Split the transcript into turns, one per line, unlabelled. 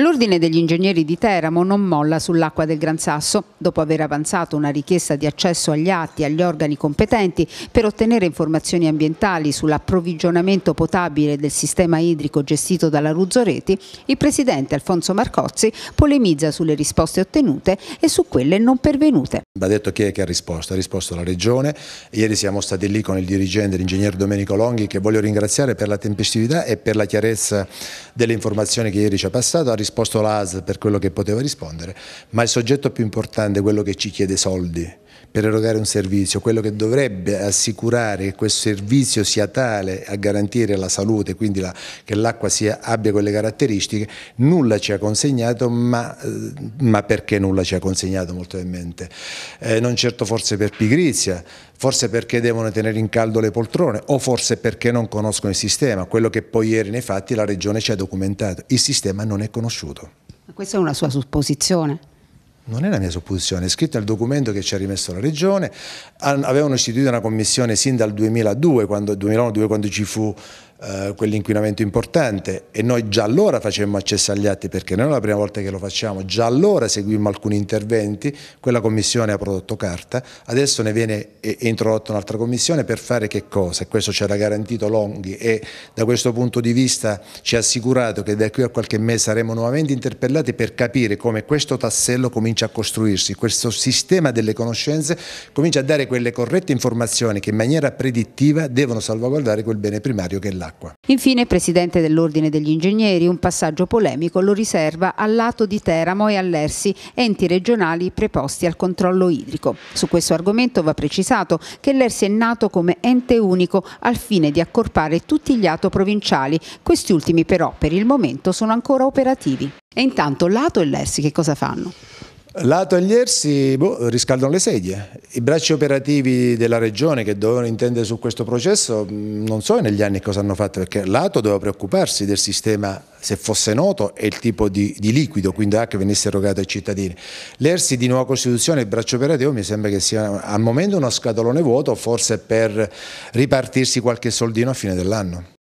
L'Ordine degli Ingegneri di Teramo non molla sull'acqua del Gran Sasso. Dopo aver avanzato una richiesta di accesso agli atti e agli organi competenti per ottenere informazioni ambientali sull'approvvigionamento potabile del sistema idrico gestito dalla Ruzzoreti, il presidente Alfonso Marcozzi polemizza sulle risposte ottenute e su quelle non pervenute.
Va detto chi è che ha risposto? Ha risposto la Regione. Ieri siamo stati lì con il dirigente, l'ingegner Domenico Longhi, che voglio ringraziare per la tempestività e per la chiarezza delle informazioni che ieri ci ha passato Ha risposto l'AS per quello che poteva rispondere, ma il soggetto più importante è quello che ci chiede soldi per erogare un servizio, quello che dovrebbe assicurare che questo servizio sia tale a garantire la salute, quindi la, che l'acqua abbia quelle caratteristiche, nulla ci ha consegnato, ma, eh, ma perché nulla ci ha consegnato molto probabilmente? Eh, non certo forse per pigrizia, forse perché devono tenere in caldo le poltrone o forse perché non conoscono il sistema, quello che poi ieri nei fatti la Regione ci ha documentato, il sistema non è conosciuto. Ma questa è una sua supposizione? Non è la mia supposizione, è scritto nel documento che ci ha rimesso la Regione, avevano istituito una commissione sin dal 2002, quando, 2001, 2002, quando ci fu eh, quell'inquinamento importante e noi già allora facemmo accesso agli atti perché non è la prima volta che lo facciamo, già allora seguimmo alcuni interventi, quella commissione ha prodotto carta, adesso ne viene introdotta un'altra commissione per fare che cosa? questo ce l'ha garantito Longhi e da questo punto di vista ci ha assicurato che da qui a qualche mese saremo nuovamente interpellati per capire come questo tassello comincia a costruirsi, questo sistema delle conoscenze comincia a dare quelle corrette informazioni che in maniera predittiva devono salvaguardare quel bene primario che è l'acqua dell'acqua.
Infine, presidente dell'Ordine degli Ingegneri, un passaggio polemico lo riserva al lato di Teramo e all'Ersi, enti regionali preposti al controllo idrico. Su questo argomento va precisato che l'Ersi è nato come ente unico al fine di accorpare tutti gli ato provinciali, questi ultimi però per il momento sono ancora operativi. E intanto l'Ato e l'Ersi che cosa fanno?
Lato La Togliersi boh, riscaldano le sedie. I bracci operativi della regione che dovevano intendere su questo processo mm, non so negli anni cosa hanno fatto perché l'ATO doveva preoccuparsi del sistema se fosse noto e il tipo di, di liquido quindi anche che venisse erogato ai cittadini. L'ERSI di nuova Costituzione e il braccio operativo mi sembra che sia al momento uno scatolone vuoto forse per ripartirsi qualche soldino a fine dell'anno.